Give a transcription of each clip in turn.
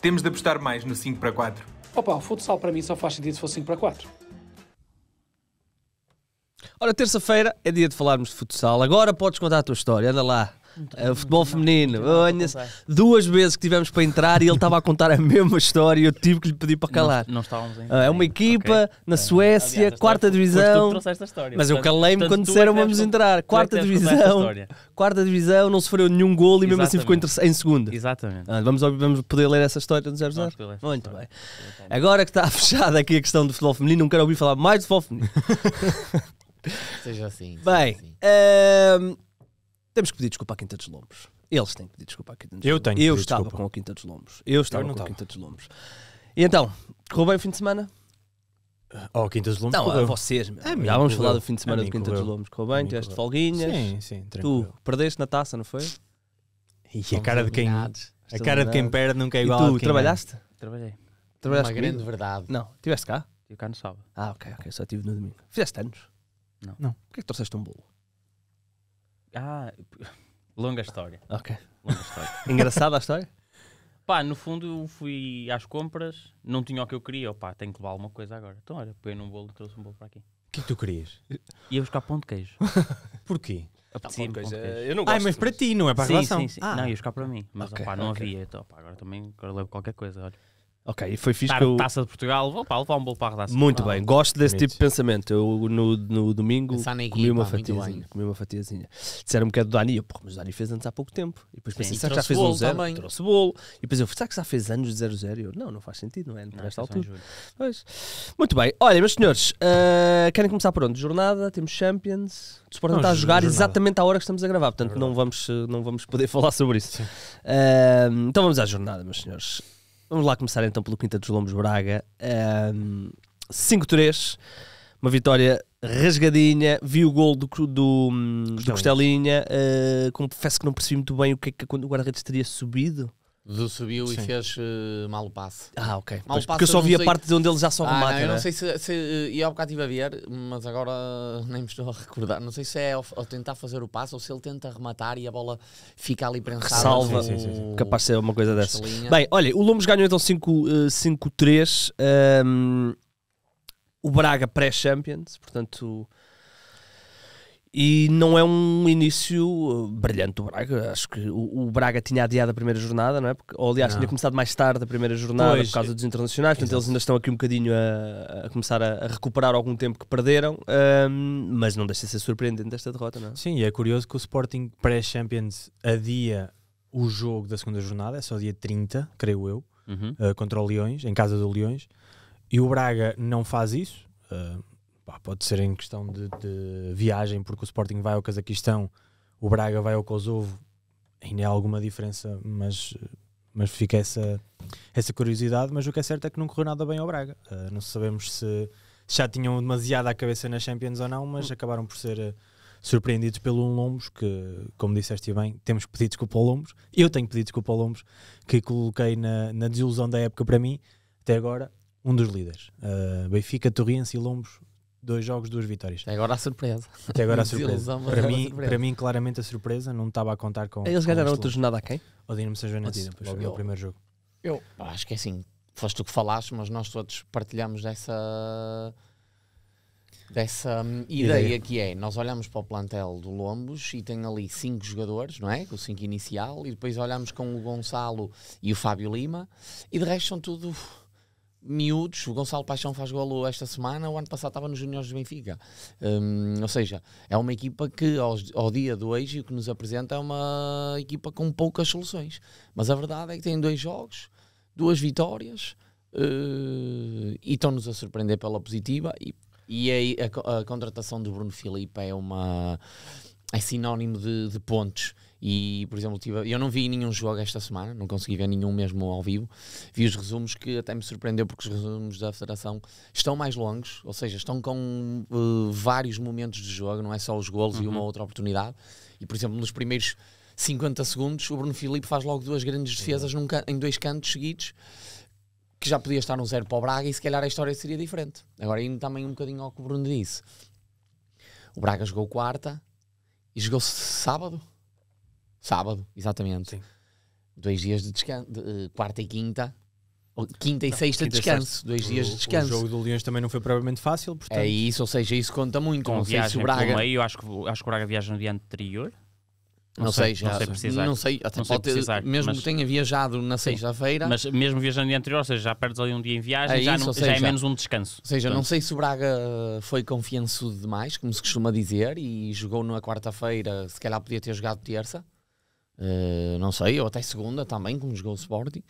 Temos de apostar mais no 5 para 4. Opa, o futsal para mim só faz sentido se for 5 para 4. Ora, terça-feira é dia de falarmos de futsal. Agora podes contar a tua história. Anda lá, Uh, futebol feminino. duas vezes que tivemos para entrar e ele estava a contar a mesma história e eu tive que lhe pedir para calar. Não, não estávamos em uh, ah, É uma equipa okay. na Suécia, Aliás, quarta história, divisão. História, mas portanto, eu calei-me quando é disseram vamos tu, é entrar. Quarta é divisão. Quarta divisão, não sofreu nenhum gol e Exatamente. mesmo assim ficou em segunda. Exatamente. Ah, vamos, vamos poder ler essa história Muito história. bem. Agora que está fechada aqui a questão do futebol feminino, não quero ouvir falar mais de futebol feminino. seja assim. Bem. Seja assim. Ehm, temos que pedir desculpa à Quinta dos Lombos. Eles têm que pedir desculpa à Quinta dos Lombos. Eu tenho. Eu estava desculpa. com a Quinta dos Lombos. Eu estava Eu com a Quinta dos Lombos. E então, correu bem o fim de semana? Oh, Quinta dos Lombos. Não, a vocês. meu. Já vamos falar do fim de semana A do Quinta dos Lombos. Correu bem, tiveste folguinhas. Sim, sim, Tu perdeste na taça, não foi? E a cara de quem Eliminados. a cara de quem perde nunca é igual. e tu quem é. trabalhaste? Trabalhei. Trabalhaste Uma comigo? grande verdade. Não, estiveste cá? tive cá no sábado. Ah, ok, ok, só estive no domingo. Fizeste anos? Não. Não. Porquê é que trouxeste um bolo? Ah, longa história. Ok. Longa história. Engraçada a história? Pá, no fundo eu fui às compras, não tinha o que eu queria, opá, tenho que levar alguma coisa agora. Então olha, peguei num bolo e trouxe um bolo para aqui. O que é que tu querias? Ia buscar pão de queijo. Porquê? Apetecia ah, de eh, queijo. Eu não gosto. mas para ti, não é para a sim, relação? Sim, sim. Ah. Não, ia buscar para mim. Mas okay, opá, não okay. havia. Então, opá, agora também agora levo qualquer coisa, olha. Ok, foi fixe que eu... taça de Portugal, vou pá, levar um bolo para a taça Muito bem, gosto desse Bonito. tipo de pensamento. Eu no, no domingo comi, uma fatiazinha, comi uma fatiazinha. Disseram-me que é do Dani, eu, porra, mas o Dani fez antes há pouco tempo. E depois pensei, será que já fez um zero? também. Trouxe bolo. E depois eu, será que já fez anos de zero zero? E eu, não, não faz sentido, não é? Não, Nesta é altura. Pois. Muito bem, olha, meus senhores, ah, querem começar por onde? Jornada, temos Champions. O Sporting Não, está a jogar jornada. exatamente à hora que estamos a gravar, portanto é não vamos, eh, não vamos poder falar sobre isso. Eh, então vamos à jornada, meus senhores. Vamos lá começar então pelo Quinta dos Lombos Braga. Um, 5-3, uma vitória rasgadinha. Vi o gol do, do, do Costelinha. Uh, confesso que não percebi muito bem o que é que quando o guarda-redes teria subido subiu Sim. e fez uh, mal o passe. Ah, ok. Mal pois, passe, porque eu só vi sei... a parte de onde ele já só ah, remata. Não, eu não né? sei se, se eu eh, há bocado estive a ver, mas agora nem me estou a recordar. Não sei se é ao, tentar fazer o passe ou se ele tenta rematar e a bola fica ali prensada. Salva. Sim, sim, sim. Capaz de ser uma coisa dessa. Bem, olha, o Lomos ganhou então 5-3. Uh, um, o Braga pré-champions, portanto e não é um início uh, brilhante do Braga. Acho que o, o Braga tinha adiado a primeira jornada, não é? Porque, ou aliás, não. Ah. tinha começado mais tarde a primeira jornada pois, por causa dos internacionais. Portanto, eles ainda estão aqui um bocadinho a, a começar a, a, recuperar algum tempo que perderam. Um, mas não deixa de ser surpreendente esta derrota, não é? Sim, e é curioso que o Sporting pré-Champions adia o jogo da segunda jornada, é só dia 30, creio eu, uhum. uh, contra o Leões, em casa do Leões. E o Braga não faz isso. Uh, Pá, pode ser em questão de, de, viagem, porque o Sporting vai ao Cazaquistão, o Braga vai ao Kosovo, ainda há alguma diferença, mas, mas fica essa, essa curiosidade. Mas o que é certo é que não correu nada bem ao Braga. Uh, não sabemos se já tinham demasiado a cabeça na Champions ou não, mas hum. acabaram por ser ah, surpreendidos pelo Lombos, que, como disseste bem, temos pedido desculpa ao Lombos. Eu tenho pedido desculpa ao Lombos, que coloquei na, na desilusão da época para mim, até agora, um dos líderes. Uh, Benfica, Torriense e Lombos Dois jogos, duas vitórias. Até agora a surpresa. Até agora a surpresa. para, mim, surpresa. para mim, claramente a surpresa, não estava a contar com. Eles ganharam outro jornada a quem? O Dino São Joanentina, depois foi o primeiro jogo. Eu acho que é assim, foste tu que falaste, mas nós todos partilhamos dessa dessa hum, ideia, que é nós olhamos para o plantel do Lombos e tem ali cinco jogadores, não é? o cinco inicial e depois olhamos com o Gonçalo e o Fábio Lima e de resto são tudo miúdos, o Gonçalo Paixão faz golo esta semana, o ano passado estava nos Júniores do Benfica. Hum, ou seja, é uma equipa que ao, ao dia do o que nos apresenta é uma equipa com poucas soluções. Mas a verdade é que tem dois jogos, duas vitórias uh, e estão-nos a surpreender pela positiva. E, e é aí a, a, contratação do Bruno Filipe é uma é sinónimo de, de pontos e, por exemplo, tive, eu não vi nenhum jogo esta semana, não consegui ver nenhum mesmo ao vivo. Vi os resumos que até me surpreendeu, porque os resumos da Federação estão mais longos, ou seja, estão com uh, vários momentos de jogo, não é só os golos uhum. e uma outra oportunidade. E, por exemplo, nos primeiros 50 segundos, o Bruno Filipe faz logo duas grandes defesas uhum. num, em dois cantos seguidos que já podia estar um zero para o Braga e se calhar a história seria diferente. Agora, indo também um bocadinho ao que o Bruno disse. O Braga jogou quarta e jogou sábado. Sábado, exatamente. Sim. Dois dias de descanso, de, eh, quarta e quinta. Quinta e não, sexta quinta descanso, sexta. dois dias o, de descanso. O jogo do Leões também não foi propriamente fácil, é portanto. É isso, ou seja, isso conta muito. Com não sei se o Braga. Meio, acho, que, acho que o Braga viaja no dia anterior. Não, não sei, sei, já. Não sei precisar. Não sei, até não sei precisar, ter, mesmo mas... tenha viajado na sexta-feira. Mas mesmo viajando no dia anterior, ou seja, já perdes ali um dia em viagem, é já, isso, não, seja, já é menos um descanso. Ou seja, não sei se o Braga foi confiançudo demais, como se costuma dizer, e jogou na quarta-feira, se calhar podia ter jogado terça. Eh, não sei, ou até segunda também, como jogou o Sporting.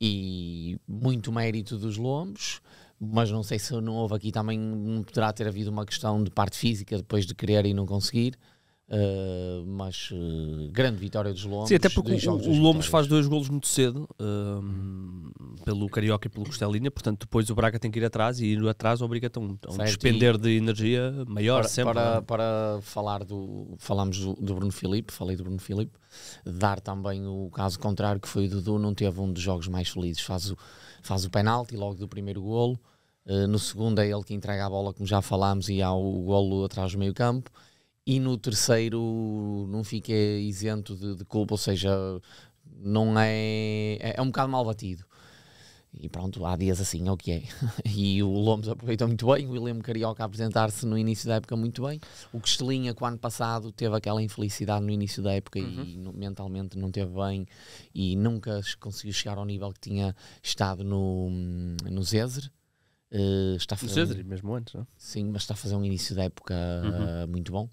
E muito mérito dos lombos, mas não sei se não houve aqui também, poderá ter havido uma questão de parte física depois de querer e não conseguir. Uh, eh, mas uh, eh, grande vitória dos Lomos. Sim, até porque o, o Lomos faz dois golos muito cedo, eh, pelo Carioca e pelo Costelinha, portanto depois o Braga tem que ir atrás e ir atrás obriga-te a um, a um despender de energia maior para, sempre. Para, é? para falar do, falámos do, do, Bruno Filipe, falei do Bruno Filipe, dar também o caso contrário que foi o Dudu, não teve um dos jogos mais felizes, faz o, faz o penalti logo do primeiro golo, uh, no segundo é ele que entrega a bola, como já falámos, e há o golo atrás do meio campo, e no terceiro não fica isento de, de culpa, ou seja, não é, é, é. um bocado mal batido. E pronto, há dias assim, é o que é. E o Lomos aproveitou muito bem, o William Carioca a apresentar-se no início da época muito bem. O Costelinha, que o ano passado teve aquela infelicidade no início da época uhum. e mentalmente não teve bem e nunca conseguiu chegar ao nível que tinha estado no, no Zezer. Uh, está a fazer um... mesmo antes, não? É? Sim, mas está a fazer um início da época uhum. muito bom.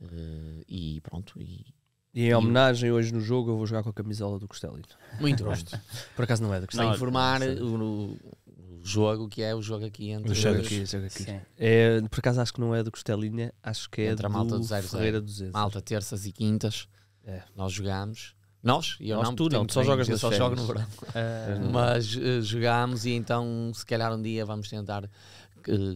Uh, e pronto. E, e em homenagem, hoje no jogo, eu vou jogar com a camisola do Costelino. Muito gosto. Por acaso não é do Costelino. Está a informar o, o, jogo que é o jogo aqui entre o jogo aqui, o jogo aqui. É, Por acaso acho que não é do Costelinha, acho que é entre do a malta do Ferreira do Malta, terças e quintas, é. nós jogamos nós? e Eu Nós não, tu não, tu só jogas só jogo no verão. Uh, Mas uh, eh, jogámos e então se calhar um dia vamos tentar uh,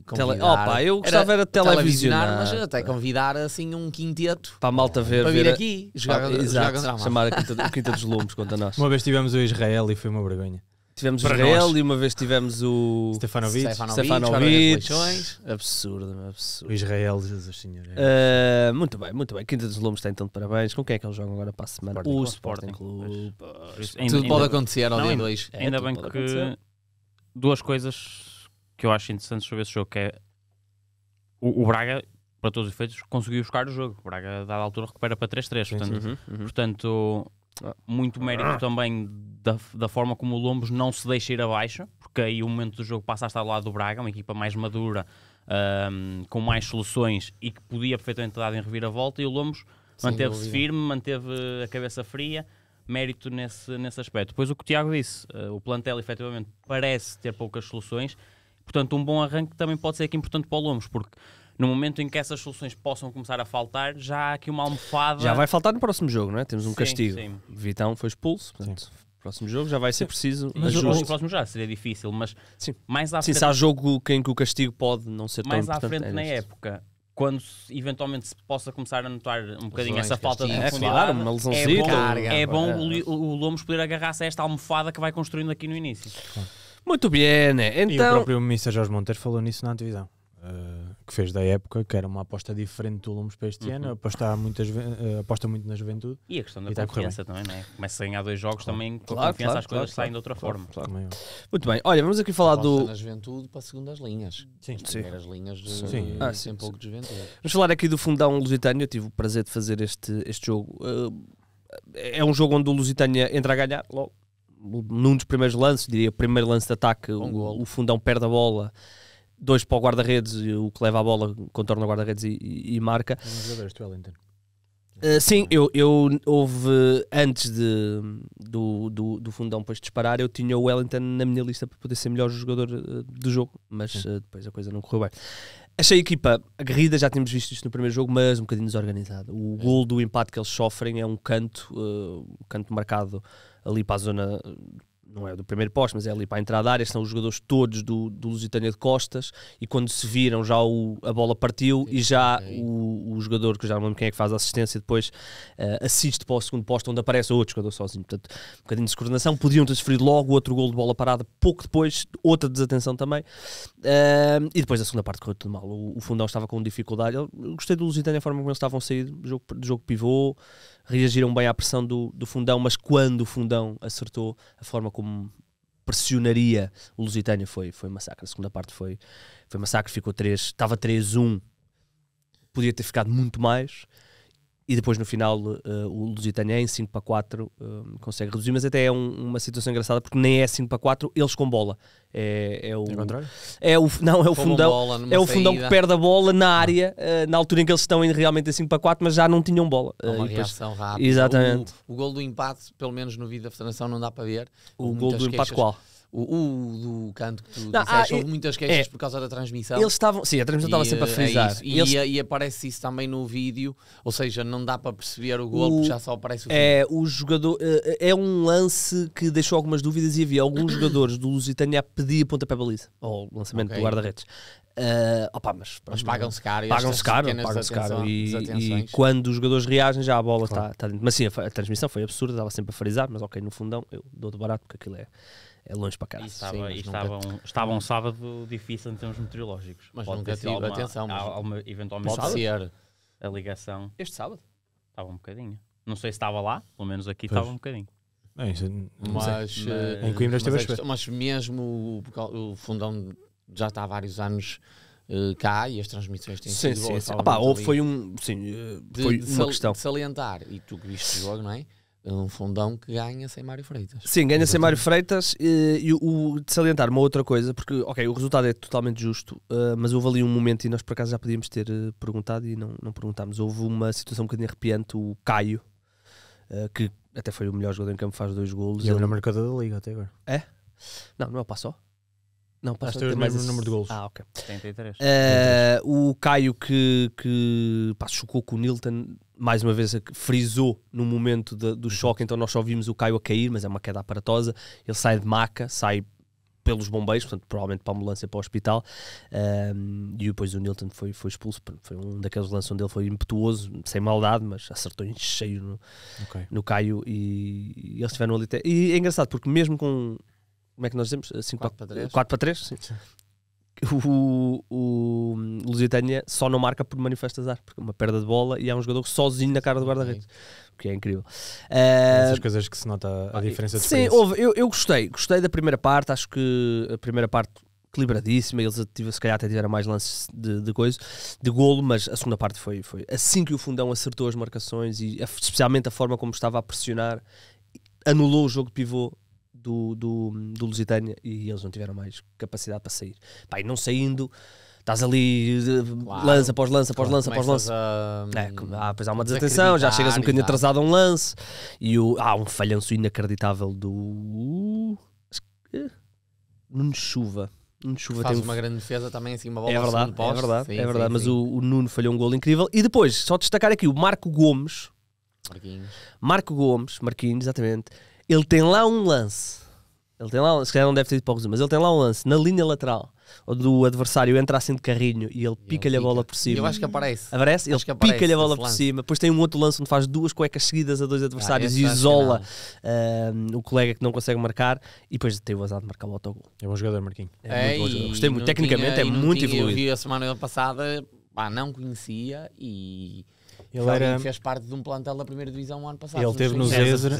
convidar. Tele... Opa, eu gostava era, era televisionar, mas até convidar assim um quinteto para a malta ver. Para vir ver aqui, a... Ah, jogar, jogar exato, Chamar a quinta, Quinta dos Lumes contra nós. Uma vez tivemos o Israel e foi uma vergonha. Tivemos para Israel nós. e uma vez tivemos o. Stefanovic. Stefanovic. Absurdo, absurdo. O Israel, Jesus Senhor. Uh, muito bem, muito bem. Quinta dos Lomos está então de parabéns. Com quem é que eles jogam agora para a semana? Sporting o Sporting, Clube Tudo pode acontecer ao dia 2. Ainda, ainda bem que. Acontecer. Duas coisas que eu acho interessantes sobre esse jogo que é. O, o Braga, para todos os efeitos, conseguiu buscar o jogo. O Braga, a dada altura, recupera para 3-3. Portanto, uhum, uhum. portanto muito mérito ah. também da, da forma como o Lombos não se deixa ir abaixo, porque aí o momento do jogo passa a estar do lado do Braga, uma equipa mais madura, um, com mais soluções e que podia perfeitamente dar em reviravolta, e o Lombos manteve-se firme, manteve a cabeça fria, mérito nesse, nesse aspecto. Depois o que o Tiago disse, uh, o plantel efetivamente parece ter poucas soluções, portanto um bom arranque também pode ser aqui importante para o Lombos, porque no momento em que essas soluções possam começar a faltar, já há aqui uma almofada. Já vai faltar no próximo jogo, não é? Temos um sim, castigo. Sim. Vitão foi expulso, portanto, próximo jogo já vai ser preciso mas ajuste. o próximo já seria difícil mas sim. mais à frente, sim, se há jogo em que o castigo pode não ser mais tão mais à frente é na época quando eventualmente se possa começar a notar um bocadinho Lesões, essa falta castigo. de é profundidade, é, claro, uma lesãozinha, é bom, é bom o, o, Lomos poder agarrar-se a esta almofada que vai construindo aqui no início. Muito bem, então... E o então- próprio ministro Jorge Monteiro falou nisso na televisão. Uh eh, que fez da época, que era uma aposta diferente do Lumes para este uhum. ano, apostar muitas, uh, aposta muito na juventude. E a questão da tá confiança também, não é? Começa a ganhar dois jogos claro. também, com claro, confiança claro, as coisas saem de outra forma. Muito bem, olha, vamos aqui falar aposta do. na juventude para segundas linhas. Sim, sim. primeiras linhas de, sim. Ah, sim. um pouco de juventude. Vamos falar aqui do Fundão Lusitânio, eu tive o prazer de fazer este, este jogo. Uh, é um jogo onde o Lusitânia entra a ganhar logo num dos primeiros lances, diria, primeiro lance de ataque, um o, o, fundão perde a bola dois para o guarda-redes, o que leva a bola, contorna o guarda-redes e, e, marca. É um Wellington. Uh, sim, eu, eu houve antes de, do, do, do fundão depois disparar, eu tinha o Wellington na minha lista para poder ser melhor jogador eh, do jogo, mas uh, depois a coisa não correu bem. Achei a equipa aguerrida, já tínhamos visto isto no primeiro jogo, mas um bocadinho desorganizada. O é. gol do empate que eles sofrem é um canto, um canto marcado ali para a zona não é do primeiro posto, mas é ali para a entrada da área, são os jogadores todos do, do Lusitânia de Costas, e quando se viram já o, a bola partiu Sim, e já o, o, jogador, que eu já não lembro quem é que faz a assistência, depois uh, assiste para o segundo posto onde aparece outro jogador sozinho. Portanto, um bocadinho de descoordenação, podiam ter sofrido logo outro gol de bola parada, pouco depois, outra desatenção também, uh, e depois a segunda parte correu tudo mal. O, o fundão estava com dificuldade, eu gostei do Lusitânia, a forma como eles estavam saídos do jogo, jogo pivô, reagiram bem à pressão do, do fundão, mas quando o fundão acertou a forma como pressionaria o Lusitânia foi, foi massacre. A segunda parte foi, foi massacre, ficou 3, estava 3-1, podia ter ficado muito mais e depois no final uh, o Lusitânia em 5 para 4 um, eh, consegue reduzir, mas até é um, uma situação engraçada porque nem é 5 para 4, eles com bola. É, é o, é o é não é o fundão, bola, é o fundão que perde a bola na área, uh, na altura em que eles estão em, realmente em 5 para 4, mas já não tinham bola. Uh, uma reação depois, rápida. Exatamente. O, o, gol do empate, pelo menos no vídeo da Federação não dá para ver. O gol do empate qual? o, o, do canto que tu não, disseste, ah, houve muitas queixas é, por causa da transmissão. Eles estavam, sim, a transmissão estava sempre a eh, é frisar. É e, eles, e, e, aparece isso também no vídeo, ou seja, não dá para perceber o gol, porque já só aparece o É, o jogador, eh, é um lance que deixou algumas dúvidas e havia alguns jogadores do Lusitânia a pedir pontapé baliza, ou lançamento okay. do guarda-redes. Uh, opa, mas, mas pagam-se caro. Pagam-se caro, pagam-se caro. E, e, quando os jogadores reagem, já a bola está claro. Tá dentro. Mas sim, a, a transmissão foi absurda, estava sempre a frisar, mas ok, no fundão eu dou de barato porque aquilo é é longe para casa. E estava, Sim, e estava, um, estava um sábado difícil em termos meteorológicos. Mas Pode nunca tive, atenção. Mas... Alguma, eventualmente Pode ser. a ligação. Este sábado? Estava um bocadinho. Não sei se estava lá, pelo menos aqui pois. estava um bocadinho. isso, é- mas, eh, mas, em Coimbra esteve mas, mas mesmo o, o fundão já está há vários anos uh, cá e as transmissões têm sim, sido sim, Sim. ou foi um, sim, eh, foi de, uma de, questão. De salientar, e tu que viste o jogo, não é? É um fundão que ganha sem Mário Freitas. Sim, ganha sem Mário Freitas e, e o, de salientar uma outra coisa, porque ok, o resultado é totalmente justo, uh, mas houve ali um momento e nós por acaso já podíamos ter uh, perguntado e não, não perguntámos. Houve uma situação um bocadinho arrepiante, o Caio, uh, que até foi o melhor jogador em campo, faz dois golos. E é o melhor marcador da liga até agora. É? Não, não é o Passó? Não, passa a ter o é mesmo esse... número de gols Ah, ok. 73. Uh, o Caio que, que pá, chocou com o Nilton mais uma vez frisou no momento de, do choque, então nós só vimos o Caio a cair, mas é uma queda aparatosa. Ele sai de maca, sai pelos bombeiros, portanto, provavelmente para a ambulância para o hospital. Um, e depois o Nilton foi, foi expulso. Foi um daqueles lances onde ele foi impetuoso, sem maldade, mas acertou em cheio no, okay. no Caio e, e eles tiveram ali. Te... E é engraçado porque, mesmo com como é que nós dizemos? 4 para 3. 4 para 3, sim o, o Lusitânia só não marca por manifesto azar, porque é uma perda de bola e há um jogador sozinho na cara do guarda-redes, o que é incrível. Uh, é Essas ah, coisas que se nota a diferença de Sim, houve, eu, eu gostei, gostei da primeira parte, acho que a primeira parte equilibradíssima, eles se calhar até tiveram mais lances de, de coisa, de golo, mas a segunda parte foi, foi assim que o fundão acertou as marcações e especialmente a forma como estava a pressionar, anulou o jogo de pivô do, do, do Lusitânia e eles não tiveram mais capacidade para sair. Pá, e não saindo, estás ali claro. lança após lança após claro, lança após lança. A, é, ah, pois há uma desatenção, já chegas um bocadinho atrasado a um lance e o, há um falhanço inacreditável do. É Nuno Chuva. Nuno Chuva faz tem uma grande defesa também, assim, uma bola é verdade, É verdade, sim, é verdade sim, mas O, o Nuno falhou um gol incrível. E depois, só destacar aqui o Marco Gomes. Marquinhos. Marco Gomes, Marquinhos, exatamente ele tem lá um lance. Ele tem lá, se calhar não deve ter ido para o resumo, mas ele tem lá um lance na linha lateral onde o adversário entra assim de carrinho e ele pica-lhe a bola por cima. Eu acho que aparece. Aparece? Acho ele pica-lhe a bola por lance. cima. Depois tem um outro lance onde faz duas cuecas seguidas a dois ah, adversários ah, e isola uh, o colega que não consegue marcar e depois tem o azar de marcar o autogol. É bom jogador, Marquinhos. É, é muito jogador. Gostei muito. Tecnicamente tinha, é muito tinha, evoluído. Eu vi a semana passada, pá, não conhecia e ele era... fez parte de um plantel da primeira divisão ano passado. Ele teve no Zezer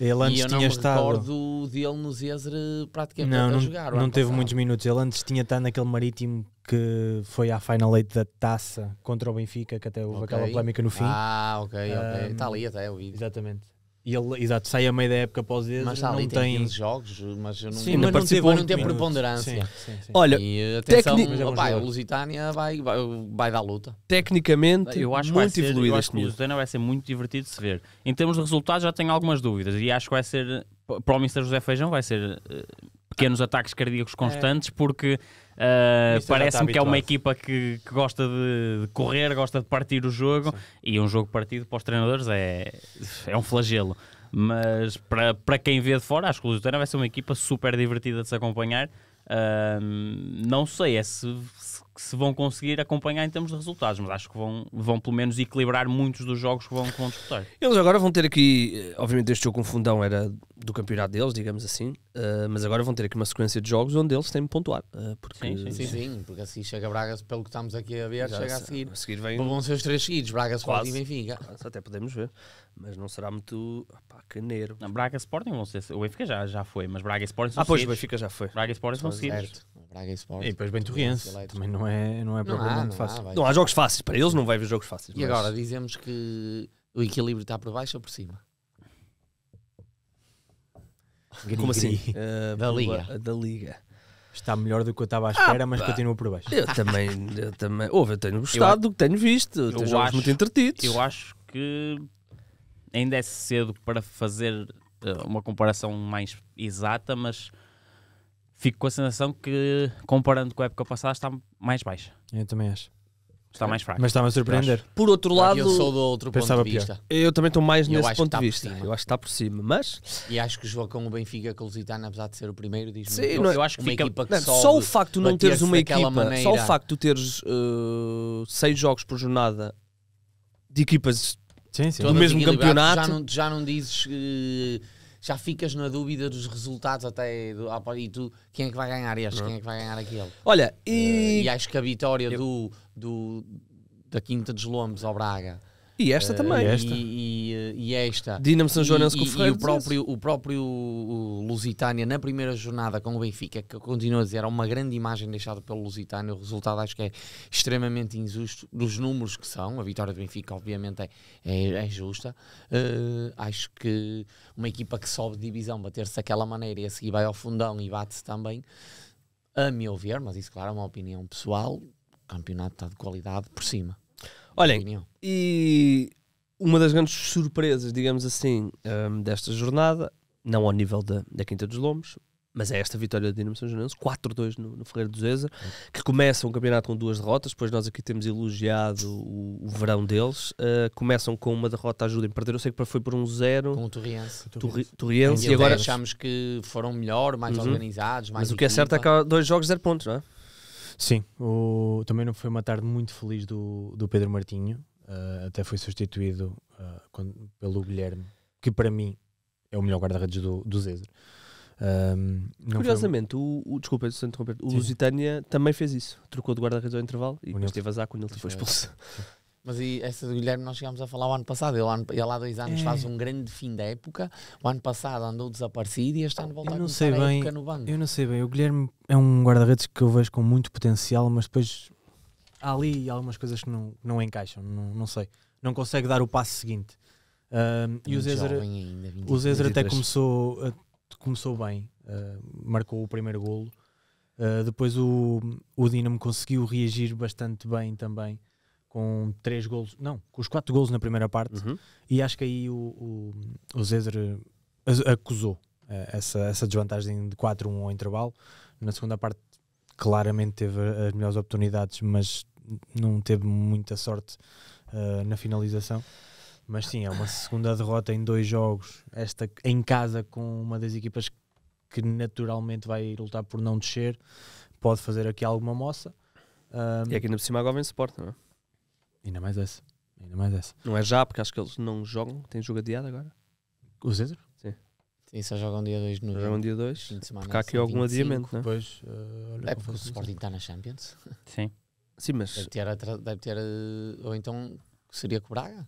Ele antes e eu tinha estado. Eu recordo dele no Zezer praticamente não, não, jogar. Não teve passado. muitos minutos. Ele antes tinha estado naquele marítimo que foi à Final 8 da taça contra o Benfica, que até houve okay. aquela polémica no fim. Ah, ok, ok. Está um, ali até o vídeo. Exatamente. E ele, exato, sai a meio da época após vezes, mas não tem, tem jogos, mas não, sim, mas não teve, não tem preponderância. Sim, sim, sim. Olha, e, atenção, tecnic... É a Lusitânia vai, vai, vai dar luta. Tecnicamente, eu acho muito ser, evoluído. este que Lusitânia vai ser muito divertido de se ver. Em termos de resultados, já tenho algumas dúvidas e acho que vai ser para o Mr. José Feijão vai ser uh, pequenos ataques cardíacos é. constantes, é. porque Uh, Parece-me que é uma equipa que, que gosta de, correr, gosta de partir o jogo Sim. e um jogo partido para os treinadores é, é um flagelo. Mas para, para quem vê de fora, acho que o Lusitano vai ser uma equipa super divertida de se acompanhar. Uh, não sei é se, se, se, vão conseguir acompanhar em termos de resultados, mas acho que vão, vão pelo menos equilibrar muitos dos jogos que vão, que vão disputar. Eles agora vão ter aqui, eh, obviamente, este jogo com fundão era do campeonato deles, digamos assim, uh, mas agora vão ter aqui uma sequência de jogos onde eles têm de pontuar. Uh, porque... Sim sim, sim, sim, porque assim chega Braga, pelo que estamos aqui a ver, Já chega a seguir. A seguir vem... Vão ser os três seguidos, Braga, Sporting e Benfica. Quase, até podemos ver, mas não será muito Opa, caneiro. Não, Braga Sporting vão ser, o Benfica já, já foi, mas Braga Sporting são Ah, pois, o Benfica já foi. Braga Sporting são seguidos. Braga Sporting. E depois Benturriense, também não é, não é problema não há, fácil. Não há, não há jogos fáceis, para eles não vai haver jogos fáceis. E mas... agora, dizemos que o equilíbrio está por baixo ou por cima? Como assim? Uh, da, Liga. Ah, da Liga. Está melhor do que eu estava à ah, espera, ah, mas continua por baixo. Eu também, eu também. Houve, eu tenho gostado eu, do que tenho visto. Tem jogos acho, muito entretidos. Eu acho que ainda é cedo para fazer uma comparação mais exata, mas fico com a sensação que, comparando com a época passada, está mais baixa. Eu também acho. Está mais fraco. Mas está-me a surpreender. Por outro lado, eu sou do outro ponto de vista. Eu também estou mais nesse ponto de vista. cima. Eu acho que está por cima, mas e acho que o com o Benfica com o Lusitano, apesar de ser o primeiro, diz Sim, eu, não é- eu acho que uma fica- equipa que não, sobe, só o facto de não teres uma equipa, maneira. só o facto de tu teres eh, seis jogos por jornada de equipas Sim, sim. Todas mesmo campeonato. já não, já não dizes eh, já ficas na dúvida dos resultados até do- ah, e tu quem é que vai ganhar este, quem é que vai ganhar aquele Olha, e, eh, e acho que a vitória do, do, da Quinta dos Lombos ao Braga. E esta eh, também. esta. E, e, esta. Dinamo São João com o Ferreira. E o próprio, o próprio Lusitânia, na primeira jornada com o Benfica, que continua a dizer, é uma grande imagem deixada pelo Lusitânia. O resultado acho que é extremamente injusto, dos números que são. A vitória do Benfica, obviamente, é, é, é justa. Uh, acho que uma equipa que sobe de divisão, bater-se daquela maneira e a seguir vai ao fundão e bate-se também, a meu ver, mas isso, claro, é uma opinião pessoal campeonato está de qualidade por cima. Olhem, e uma das grandes surpresas, digamos assim, um, desta jornada, não ao nível da, da Quinta dos Lomos, mas é esta vitória do Dinamo São Joanense, 4-2 no, no Ferreira do Zeza, que começa um campeonato com duas derrotas, depois nós aqui temos elogiado o, o verão deles, uh, começam com uma derrota, ajudem a perder, eu sei que foi por um zero. Com o Torriense. Torri, Torriense, e agora... achamos que foram melhor, mais uhum. organizados, mais Mas o que é certo é que há dois jogos, zero pontos, não é? Sim, o, também não foi uma tarde muito feliz do, do Pedro Martinho, uh, até foi substituído uh, quando, pelo Guilherme, que para mim é o melhor guarda-redes do, do Zezer. Um, Curiosamente, foi... o, o, desculpa, o Sim. Lusitânia também fez isso, trocou de guarda-redes ao intervalo e depois teve azar quando ele foi expulso. Mas e essa do Guilherme nós chegámos a falar o ano passado. Ele, ano, ele há dois anos é. faz um grande fim da época. O ano passado andou desaparecido e este ano voltou a sei bem, a época no banco. Eu não sei bem. O Guilherme é um guarda-redes que eu vejo com muito potencial, mas depois há ali algumas coisas que não, não encaixam. Não, não sei. Não consegue dar o passo seguinte. e o Zezer, ainda, o Zezer até começou, começou bem. Uh, marcou o primeiro golo. Uh, depois o, o Dinamo conseguiu reagir bastante bem também com três golos, não, com os quatro golos na primeira parte, uhum. e acho que aí o, o, o Zezer eh, acusou eh, essa, essa desvantagem de 4-1 ao intervalo. Na segunda parte, claramente teve as melhores oportunidades, mas não teve muita sorte uh, na finalização. Mas sim, é uma segunda derrota em dois jogos, esta em casa com uma das equipas que naturalmente vai lutar por não descer, pode fazer aqui alguma moça. Um, e aqui ainda por cima agora vem Sport, não é? Ainda mais essa. Ainda mais essa. Não é já, porque acho que eles não jogam. Têm jogo adiado agora. O César? Sim. Sim, só jogam dia 2 no Jogam dia 2. Porque há aqui algum adiamento, não Depois, uh, é? Eh, é porque o Sporting está na Champions. Sim. Sim, mas. Deve ter, deve ter uh, ou então seria com o Braga?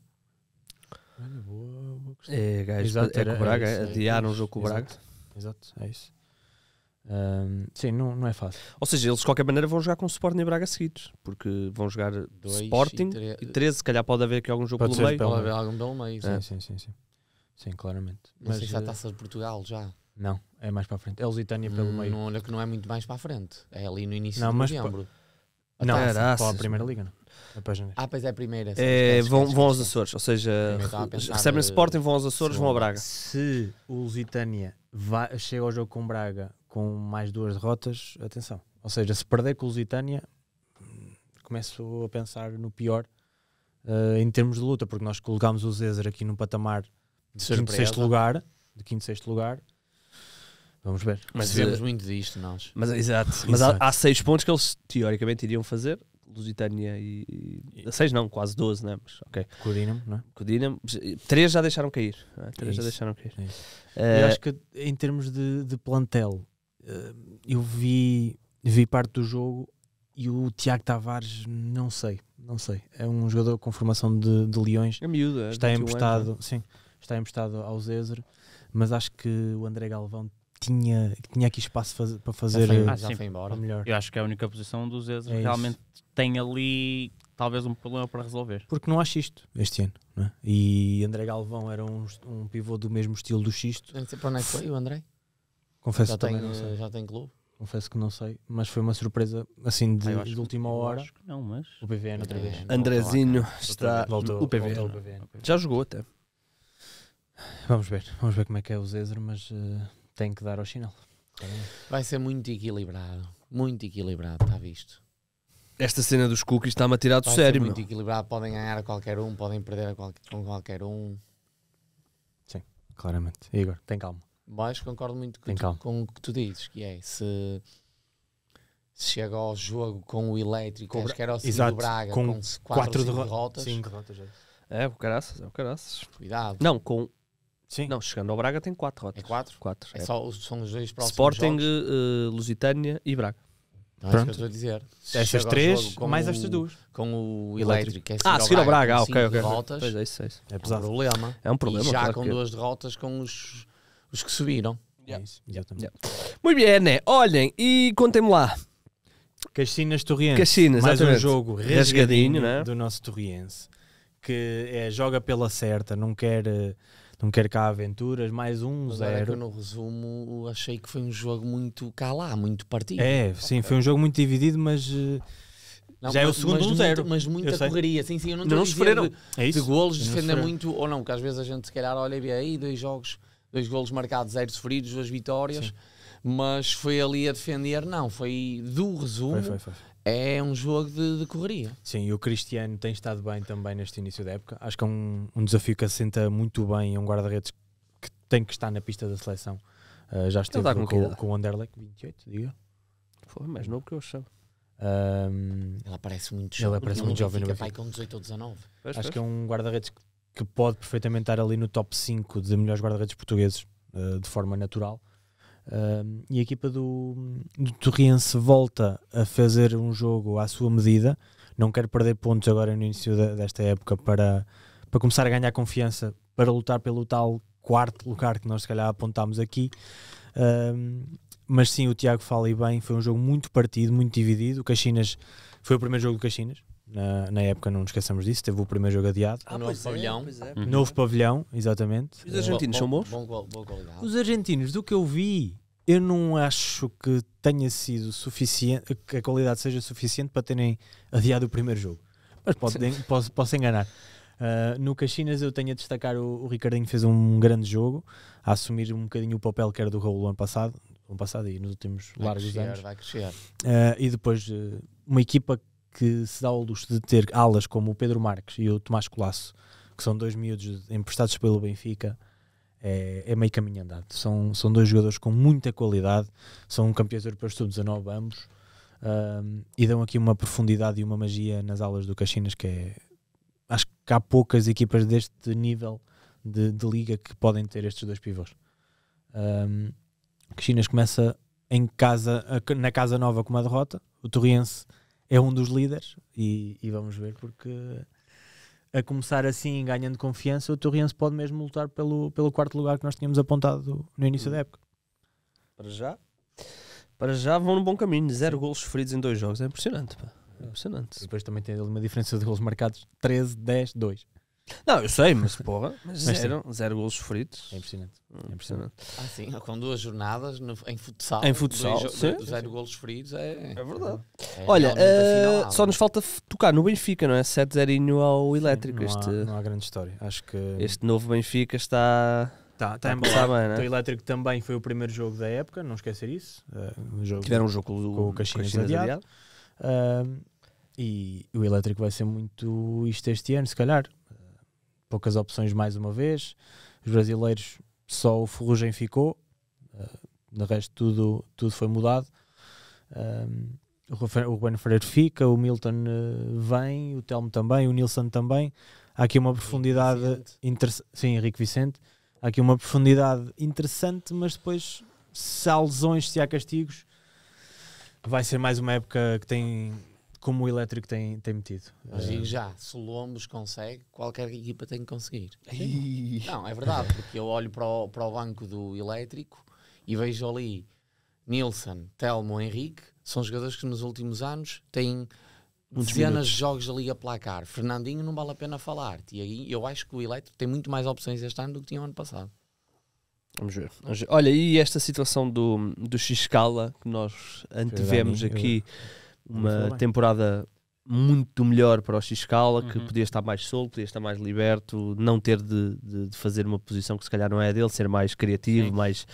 Olha, boa, boa questão. É, gajo, Exato, é com o Braga, é, adiar um jogo com o Braga. Exato, é isso. Um, sim, não, não é fácil. Ou seja, eles de qualquer maneira vão jogar com o Sporting e Braga seguidos, porque vão jogar Dois Sporting e 13, se calhar pode haver aqui algum jogo pelo meio. Pode haver algum pelo meio, sim. É. sim, sim, sim. Sim, claramente. Mas sei se a eh, taça de Portugal já. Não, é mais para a frente. É Lusitânia pelo hum, meio. Não, olha que não é muito mais para a frente. É ali no início não, de novembro. Pa... Não, era a Primeira Liga, não. Ah, pois é a primeira. É, vão, vão aos Açores, ou seja, recebem de... Eh, Sporting, vão aos Açores, vão a Braga. Se o Lusitânia vai, chega ao jogo com Braga com mais duas derrotas, atenção. Ou seja, se perder com o Lusitânia, hum, começo a pensar no pior uh, em termos de luta, porque nós colocámos o Zezer aqui no patamar de quinto, sexto lugar, de quinto, sexto lugar. Vamos ver. Mas vemos é... muito disto nós. Mas, exato. Mas há, há, seis pontos que eles teoricamente iriam fazer. Lusitânia e. e seis não, quase 12, né? Mas, ok. Com o Dinamo, não é? Três já deixaram cair. É? É três já deixaram cair. Uh, Eu acho que em termos de, de plantel, eu vi, vi parte do jogo e o Tiago Tavares, não sei, não sei. É um jogador com formação de, de Leões. É miúdo, é está emprestado, é? sim, está emprestado ao Zezer, mas acho que o André Galvão tinha, tinha aqui espaço faz, para fazer. Já foi, ah, já foi embora. Melhor. Eu acho que é a única posição do Zezer é realmente isso. tem ali talvez um problema para resolver. Porque não há xisto este ano. É? E André Galvão era um, um pivô do mesmo estilo do xisto. Para onde é que foi o André? Confesso já também tem, não sei. Já tem clube? Confesso que não sei, mas foi uma surpresa assim de, ah, de última hora. Acho que não, mas. O PVN é. outra vez. Andrezinho está. Voltou, o PVN. Voltou, PVN. Já jogou até. Vamos ver, vamos ver como é que é o Zezer, mas uh, tem que dar ao chinelo. Vai ser muito equilibrado, muito equilibrado, está visto. Esta cena dos cookies está-me a tirar do Vai sério, muito meu. equilibrado, podem ganhar a qualquer um, podem perder a qualquer, com qualquer um. Sim, claramente. Igor, tem calma. Mas concordo muito com, tu, com o que tu dizes, que é se, se chega ao jogo com o elétrico, com acho que era o Exato, Braga, com, com quatro, quatro derro derrotas. Cinco derrotas. É, é, o caraças, é o caraças. Cuidado. Não, com Sim. Não, chegando ao Braga tem quatro rotas. É quatro 4. É, é. Só, são os dois próximos Sporting, uh, Lusitânia e Braga. Não, Pronto. É que eu estou a dizer. Se Essas três, mais estas duas. Com o elétrico. É ah, seguir ao Braga, ah, ok, ok. Derrotas, pois é, isso, é, isso. é, é um problema. É um problema. E já claro com duas derrotas, com os os que subiram. Yeah. É isso, Yeah. Muito bem, né? Olhem, e contem-me lá. Cascinas Torriense. Caxinas, Mais exatamente. um jogo rasgadinho, rasgadinho é? do nosso Torriense. Que é, joga pela certa, não quer... Não quer cá aventuras, mais um Agora zero. É que eu no resumo achei que foi um jogo muito cá lá, muito partido. É, sim, foi um jogo muito dividido, mas eh, não, já mas, é o segundo 1-0. Um zero. mas muita correria, sim, sim. Eu não, não estou a dizer de, é de golos, defender muito ou não, porque às vezes a gente se calhar olha e vê aí dois jogos dois golos marcados, zero sofridos, duas vitórias. Sim. Mas foi ali a defender, não, foi do resumo. Foi, foi, é um jogo de, de, correria. Sim, e o Cristiano tem estado bem também neste início da época. Acho que é um, um desafio que assenta muito bem. É um guarda-redes que tem que estar na pista da seleção. Uh, já esteve com, com, com, o Anderlecht, 28, diga. Foi mais novo que eu achava. Um, ele aparece muito jovem. Ele aparece ele muito jovem. Fica, pai, com 18 ou 19. Pois, Acho pois. que é um guarda-redes que que pode perfeitamente estar ali no top 5 de melhores guarda-redes portugueses, uh, de forma natural. Uh, e a equipa do, do Torriense volta a fazer um jogo à sua medida. Não quer perder pontos agora no início de, desta época para, para começar a ganhar confiança, para lutar pelo tal quarto lugar que nós se calhar apontámos aqui. Uh, mas sim, o Tiago fala bem, foi um jogo muito partido, muito dividido. O Caxinas foi o primeiro jogo do Caxinas, na, na época, não nos esqueçamos disso, teve o primeiro jogo adiado. Ah, novo é, pavilhão. É, é, Novo pavilhão, exatamente. Os argentinos são bons? Os argentinos, do que eu vi, eu não acho que tenha sido suficiente, que a qualidade seja suficiente para terem adiado o primeiro jogo. Mas pode, posso, posso enganar. Uh, no Caxinas eu tenho a destacar o, o Ricardinho fez um grande jogo, a assumir um bocadinho o papel que era do Raul ano passado, ano passado e nos últimos vai largos crescer, anos. Uh, e depois uh, uma equipa que se dá ao luxo de ter alas como o Pedro Marques e o Tomás Colasso, que são dois miúdos emprestados pelo Benfica, é, é meio caminho andado. São, são dois jogadores com muita qualidade, são campeões europeus sub-19 ambos, um, e dão aqui uma profundidade e uma magia nas alas do Caxinas que é... Acho que há poucas equipas deste nível de, de liga que podem ter estes dois pivôs. Um, Caxinas começa em casa, na casa nova com uma derrota, o Torriense é um dos líderes e, e vamos ver porque a começar assim, ganhando confiança, o Torriense pode mesmo lutar pelo, pelo quarto lugar que nós tínhamos apontado no início da época. Para já, para já vão no bom caminho. Zero Sim. golos sofridos em dois jogos. É impressionante, pá. É impressionante. E depois também tem ali uma diferença de golos marcados 13, 10, 2. Não, eu sei, mas porra, mas mas zero, zero golos sofridos. É impressionante. É impressionante. Ah, sim, com duas jornadas no, em futsal. Em futsal, dois, sim. zero golos feridos é, é verdade. É Olha, uh, só nos falta tocar no Benfica, não é? 7-0 ao Elétrico. Não, este, há, não há grande história. Acho que este novo Benfica está. Tá, tá está está bem, né? O Elétrico também foi o primeiro jogo da época, não esquecer isso. Uh, um jogo Tiveram um jogo com, com o Caxinas, Caxinas uh, eh, e o Elétrico vai ser muito isto este ano, se calhar poucas opções mais uma vez. Os brasileiros, só o Ferrugem ficou, uh, de resto tudo, tudo foi mudado. Eh, o Ruben Freire fica, o Milton eh, vem, o Telmo também, o Nilson também. Há aqui uma profundidade interessante. Sim, Henrique Vicente. Há aqui uma profundidade interessante, mas depois, se há lesões, se há castigos, vai ser mais uma época que tem como o elétrico tem, tem metido. Mas digo eh, já, se o Lombos consegue, qualquer equipa tem que conseguir. Não, é verdade, porque eu olho para o, para o banco do elétrico e vejo ali Nilson, Telmo, Henrique, são jogadores que nos últimos anos têm Muitos dezenas de jogos ali a placar. Fernandinho não vale a pena falar. E aí eu acho que o elétrico tem muito mais opções este ano do que tinha ano passado. Vamos ver. Vamos ver. Olha, e esta situação do, do Xcala que nós antevemos aqui. Eu uma temporada muito melhor para o Xcala, uhum. que podia estar mais solto, podia estar mais liberto, não ter de, de, de, fazer uma posição que se calhar não é dele, ser mais criativo, Sim. mais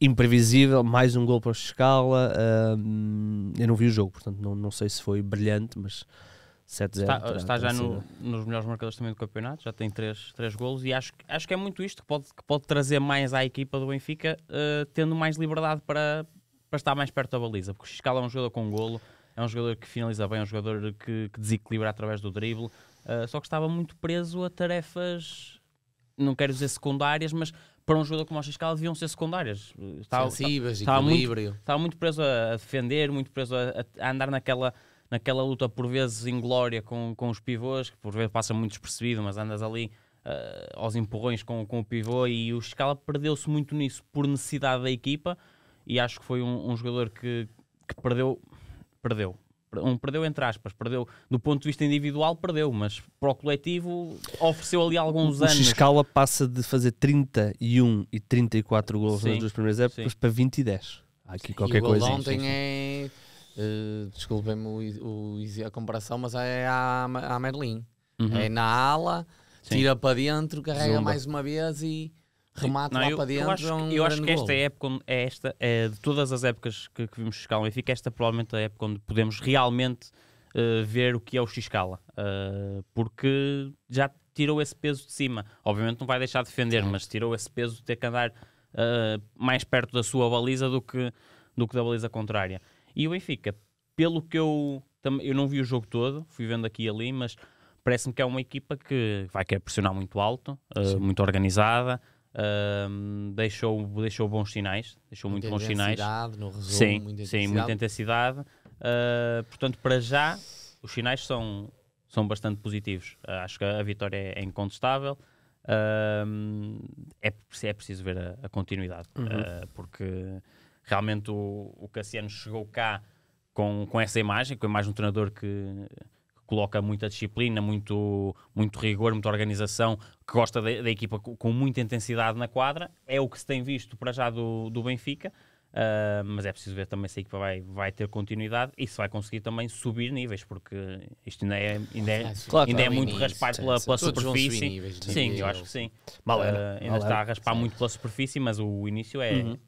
imprevisível, mais um gol para o Xcala. Uh, eu não vi o jogo, portanto não, não sei se foi brilhante, mas 7-0. Está, está já no, nos melhores marcadores também do campeonato, já tem 3, 3 golos e acho, acho que é muito isto que pode, que pode trazer mais à equipa do Benfica, uh, tendo mais liberdade para, para estar mais perto da baliza, porque o Xcala é um jogador com um golo é um jogador que finaliza bem, é um jogador que, que desequilibra através do drible, uh, só que estava muito preso a tarefas, não quero dizer secundárias, mas para um jogador como o Xiscal deviam ser secundárias. Estava, Sensíveis, estava, equilíbrio. Muito, estava muito preso a defender, muito preso a, a andar naquela naquela luta por vezes inglória com, com os pivôs, que por vezes passa muito despercebido, mas andas ali uh, aos empurrões com, com o pivô e o Scala perdeu-se muito nisso por necessidade da equipa e acho que foi um, um jogador que, que perdeu perdeu. Um perdeu entre aspas, perdeu do ponto de vista individual, perdeu, mas para o coletivo ofereceu ali alguns o anos. a Escala passa de fazer 31 e 34 gols nas duas primeiras épocas sim. para 20 e 10. Há aqui sim, qualquer e o coisa. Ontem é. Uh, Desculpem-me o, o, a comparação, mas é a, a Merlin. Uhum. É na ala, sim. tira para dentro, carrega Zumba. mais uma vez e remate não, lá eu, para dentro. Eu acho, é um eu acho que esta é época, é esta, é, de todas as épocas que, que vimos Xcala o Benfica esta é provavelmente a época onde podemos realmente uh, ver o que é o Xcala, uh, eh, porque já tirou esse peso de cima. Obviamente não vai deixar de defender, Sim. mas tirou esse peso de ter que andar uh, mais perto da sua baliza do que, do que da baliza contrária. E o Benfica, pelo que eu. Eu não vi o jogo todo, fui vendo aqui e ali, mas parece-me que é uma equipa que vai querer pressionar muito alto, uh, muito organizada, um, deixou, deixou bons sinais, deixou muito bons sinais. No resumo, sim, muita sim, muita intensidade. Uh, portanto, para já, os sinais são, são bastante positivos. Uh, acho que a vitória é, incontestável. Uh, é, é preciso ver a, a continuidade, uhum. Ah, porque realmente o, o Cassiano chegou cá com, com essa imagem, com a imagem de um treinador que coloca muita disciplina, muito, muito rigor, muita organização, que gosta da equipa com muita intensidade na quadra. É o que se tem visto para já do, do Benfica. Uh, mas é preciso ver também se a equipa vai, vai ter continuidade e se vai conseguir também subir níveis, porque isto ainda é, ainda é, claro, ainda é muito raspar pela, pela superfície. Níveis, sim, eu acho que sim. uh, ainda Malera, está a raspar sim. muito pela superfície, mas o início é, uhum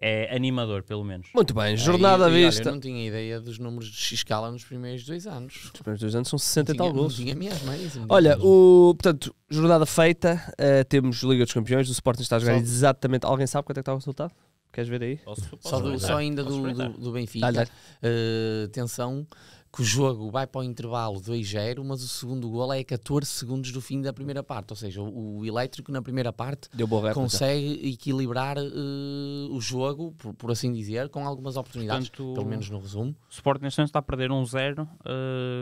é animador, pelo menos. Muito bem, jornada à vista. Olha, eu não tinha ideia dos números de X-Cala nos primeiros dois anos. Os primeiros dois anos são 60 e tal gols. Tinha mesmo, é isso. Olha, o, portanto, jornada feita, uh, temos Liga dos Campeões, o Sporting está a jogar exatamente. Alguém sabe quanto é que está o resultado? Queres ver aí? Posso, posso só, do, só, ainda do, do, do, Benfica. Dá, dá. Uh, eh, atenção, que o jogo vai para o intervalo 2-0, mas o segundo gol é a 14 segundos do fim da primeira parte. Ou seja, o, o elétrico na primeira parte consegue equilibrar uh, o jogo, por, por, assim dizer, com algumas oportunidades, Portanto, pelo menos no resumo. O Sport neste momento está a perder 1-0 um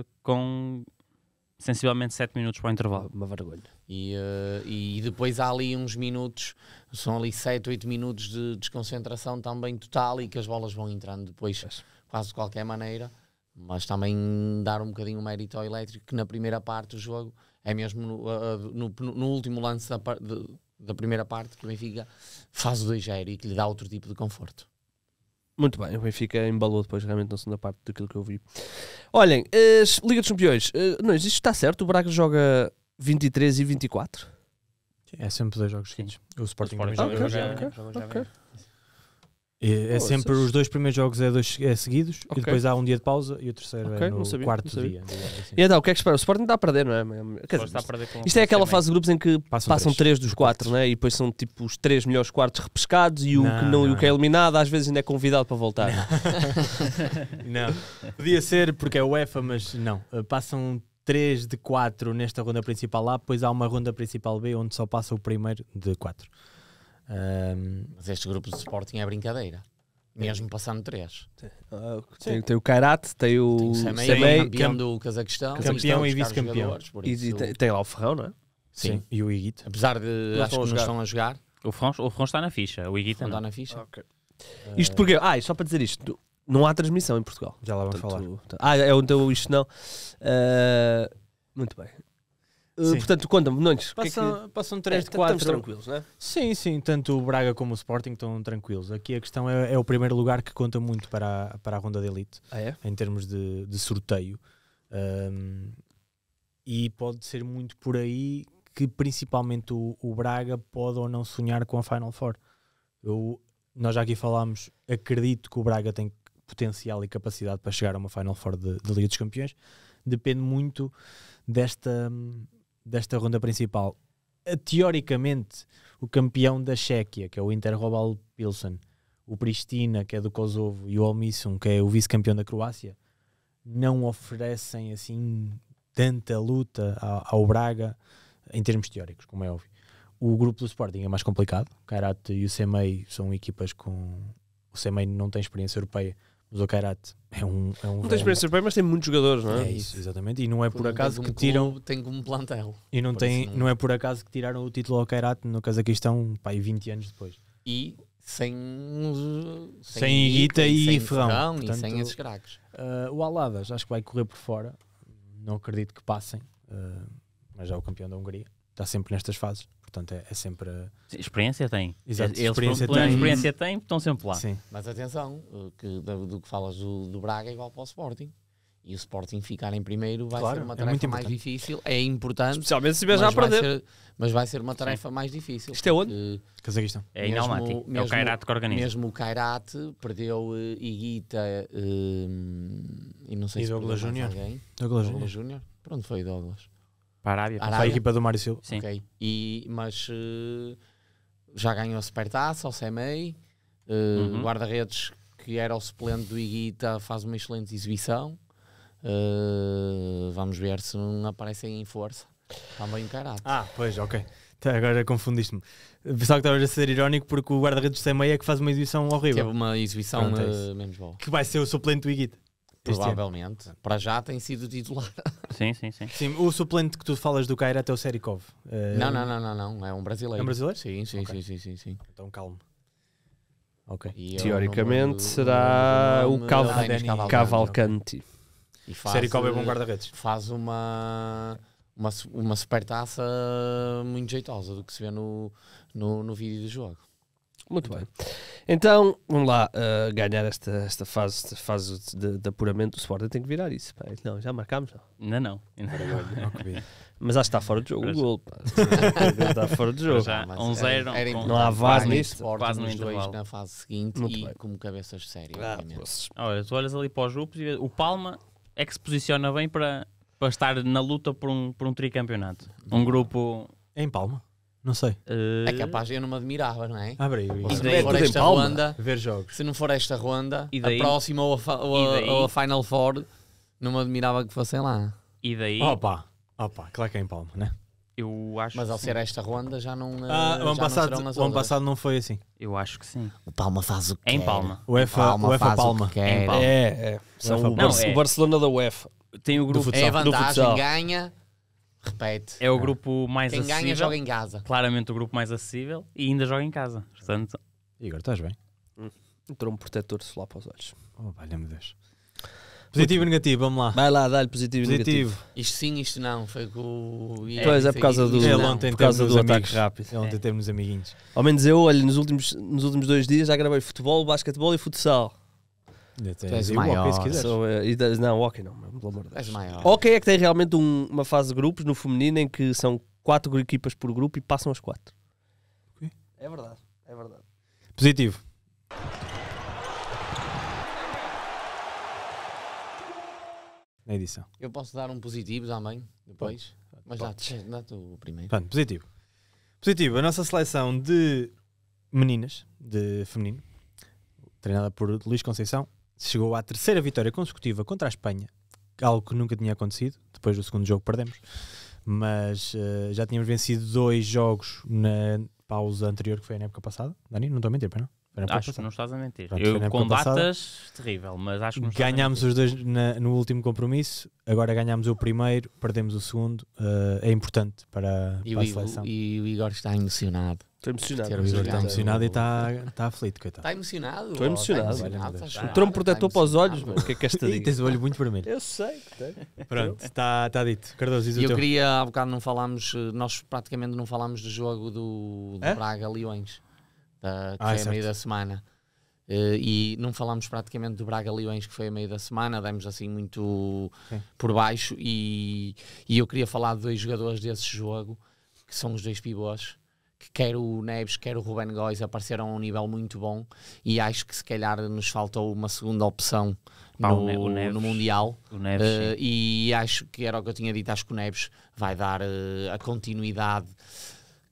uh, com sensivelmente 7 minutos para o intervalo. Uma vergonha. E, uh, e depois há ali uns minutos, são ali 7, 8 minutos de desconcentração também total e que as bolas vão entrando depois, quase de qualquer maneira mas também dar um bocadinho o mérito ao Elétrico, que na primeira parte do jogo, é mesmo no, no, no último lance da, de, da, primeira parte, que o Benfica faz o 2-0 e que lhe dá outro tipo de conforto. Muito bem, o Benfica embalou depois realmente na segunda parte daquilo que eu vi. Olhem, as eh, Liga dos Campeões, eh, não, isto está certo? O Braga joga 23 e 24? É sempre dois jogos seguintes. O Sporting, o Sporting também joga. joga, joga, joga, joga é, é sempre os dois primeiros jogos é, dois, é seguidos okay. e depois há um dia de pausa e o terceiro okay, é no sabia, quarto dia. Assim. E então, o que é que espera? O Sporting está a perder, não é? Quer dizer, perder isto é aquela fase de grupos em que passam, passam três. três dos quatro, né? E depois são tipo os três melhores quartos repescados e o, não, que, não, não. E o que é eliminado às vezes ainda é convidado para voltar. Não, não. podia ser porque é o EFA, mas não. Eh, passam três de quatro nesta ronda principal A, depois há uma ronda principal B onde só passa o primeiro de quatro. Um, mas este grupo de Sporting é brincadeira. Mesmo passando três. Ah, tem, tem, o Karate, tem o, Semei, campeão é do Cazaquistão. Campeão e vice-campeão. E tem, tem, lá o Ferrão, não é? Sim. Sim. E o Higuita. Apesar de não acho que não estão a jogar. O Ferrão, o está na ficha, o Higuita não. está na ficha. Okay. Ah. Isto porque... Ah, só para dizer isto. Não há transmissão em Portugal. Já lá vamos falar. Tá. ah, é onde eu isto não... Uh, muito bem. Eh, portanto, conta-me, Nunes. É passam, é que... passam 3 de 4. Estamos tranquilos, não é? Sim, sim. Tanto o Braga como o Sporting estão tranquilos. Aqui a questão é, é o primeiro lugar que conta muito para a, para a ronda de elite. Ah, é? Em termos de, de sorteio. Um, e pode ser muito por aí que principalmente o, o, Braga pode ou não sonhar com a Final Four. Eu, nós já aqui falámos, acredito que o Braga tem potencial e capacidade para chegar a uma Final Four de, de Liga dos Campeões. Depende muito desta desta ronda principal. Eh, teoricamente, o campeão da Chequia, que é o Inter Robal Pilsen, o Pristina, que é do Kosovo, e o Almisson, que é o vice-campeão da Croácia, não oferecem assim tanta luta ao Braga em termos teóricos, como é óbvio. O grupo do Sporting é mais complicado. O Karate e o CMEI são equipas com. O CMEI não tem experiência europeia, mas o é um. É um não tem experiência europeia, mas tem muitos jogadores, não é? É isso, exatamente. E não é por, acaso que tiram. tem como plantel. E não, tem, não é por acaso que tiraram o título ao Kairat no Cazaquistão, pai, 20 anos depois. E sem. Sem, sem Iguita e, sem Ferrão. ferrão Portanto, e sem esses craques. Uh, o Aladas acho que vai correr por fora. Não acredito que passem. Uh, mas já é o campeão da Hungria. Está sempre nestas fases portanto é, é sempre. Sim, experiência tem. Exato, Eles, experiência, tem. experiência têm estão sempre lá. Sim. Mas atenção, que, do, do que falas do, do Braga é igual para o Sporting e o Sporting ficar em primeiro vai claro, ser uma é tarefa é mais difícil. É importante. Especialmente se vier já a perder. Ser, mas vai ser uma tarefa Sim. mais difícil. Isto é onde? Cazaquistão. É em Almaty. É o Kairat que organiza. Mesmo o Kairat perdeu uh, eh, Iguita uh, eh, e não sei e se Douglas Júnior. Douglas, Douglas Júnior. Pronto, foi Douglas para a Arábia, para a equipa do Mário Silva. Sim. Okay. E, mas uh, já ganhou a Supertaça, ao CMEI, uh, uhum. guarda-redes que era o suplente do Iguita faz uma excelente exibição. Uh, vamos ver se não aparecem em força. Também encarado. Ah, pois, ok. Tá, agora confundiste-me. Pessoal, que estavas a ser irónico porque o guarda-redes do CMEI é que faz uma exibição horrível. Teve uma exibição Pronto, é menos boa. Que vai ser o suplente do Iguita. Provavelmente. Para já tem sido titular. Sim, sim, sim. sim o suplente que tu falas do Cairo até o Serikov. Uh... Não, não, não, não, não. É um brasileiro. É um brasileiro? Sim, sim, okay. sim, sim, sim, sim, Então calmo. Ok. E é Teoricamente será o, o Cav... Cavalcanti. E faz, Serikov é bom eh, guarda-redes. Faz uma uma, uma super taça muito jeitosa do que se vê no, no, no vídeo do jogo. Muito bem. Então, vamos lá uh, ganhar esta, esta fase, esta fase de, de apuramento. O Sporting tem que virar isso. Pá. Não, já marcámos? Não, não. não. não, Mas acho que está fora de jogo o gol. está fora de jogo. Já, 1-0. Ah, não há VAR nisto. Quase no intervalo. Na fase seguinte Muito e bem. como cabeças sérias. Ah, Olha, tu olhas ali para os grupos e o Palma é que se posiciona bem para, para estar na luta por um, por um tricampeonato. Um grupo... Em Palma? Não sei. É eh, capaz, eu não me admirava, não é? Abre aí. Se não for esta ronda, ver jogos. Se não for esta ronda, a próxima ou a, ou a Final Four, não me admirava que fossem lá. E daí? Opa, opa, claro que é em Palma, né? Eu acho Mas ao ser esta ronda já não. Eh, ah, o ano, passado, não ano passado não foi assim. Eu acho que sim. O Palma faz o que Em Palma. O UEFA Palma. O UEFA Palma. É, é. é São o, é. Barcelona da UEFA. Tem o grupo do futsal. É vantagem, ganha. Repete. É o grupo mais Quem acessível. Quem ganha joga em casa. Claramente o grupo mais acessível e ainda joga em casa. Portanto... Igor, estás bem? Hum. Entrou um protetor solar para os olhos. Oh, valha-me Deus. Positivo e negativo, vamos lá. Vai lá, dá-lhe positivo e negativo. Isto sim, isto não. Foi com o. pois é, por causa do. Ele ontem por causa do ataque rápido. Ele ontem é. temos amiguinhos. Ao menos eu, olha, nos últimos, nos últimos dois dias já gravei futebol, basquetebol e futsal. Tu és maior. Walkie, se não, hockey não, meu, pelo amor de Deus. maior. é que tem realmente um- uma fase de grupos no feminino em que são quatro equipas por grupo e passam as quatro. É verdade, é verdade. Positivo. Na edição. Eu posso dar um positivo também, depois. Mas dá, dá tu o primeiro. Pronto, positivo. Positivo, a nossa seleção de meninas, de feminino, treinada por Luís Conceição, chegou à terceira vitória consecutiva contra a Espanha, algo que nunca tinha acontecido. Depois do segundo jogo perdemos, mas uh, já tínhamos vencido dois jogos na pausa anterior, que foi na época passada. Dani, não estou a mentir, não? Acho que não estás a mentir. Pronto, eu, com datas, terrível, mas acho que Ganhámos os dois na, no último compromisso, agora ganhámos o primeiro, perdemos o segundo. Uh, é importante para, e para a seleção. e o Igor está emocionado. Estou emocionado. O Igor está emocionado e está, está aflito, coitado. Está emocionado? Estou oh, emocionado. Está emocionado. Olha, o trombo protetor para os olhos, mano. O que é que esta diz? tens o olho muito vermelho. Eu sei que tenho. Pronto, está, está dito. Cardoso, diz o Eu teu. queria, há bocado não falámos, eh, nós praticamente não falámos do jogo do, do é? Braga-Leões que ah, foi a meio da semana. Uh, e não falámos praticamente do Braga Leões, que foi a meio da semana, demos assim muito Sim. por baixo. E, e eu queria falar de dois jogadores desse jogo, que são os dois pivôs, que quer o Neves, quer o Ruben Góis apareceram a um nível muito bom. E acho que se calhar nos faltou uma segunda opção no, o Neves, no Mundial. O Neves, uh, e acho que era o que eu tinha dito, acho que o Neves vai dar uh, a continuidade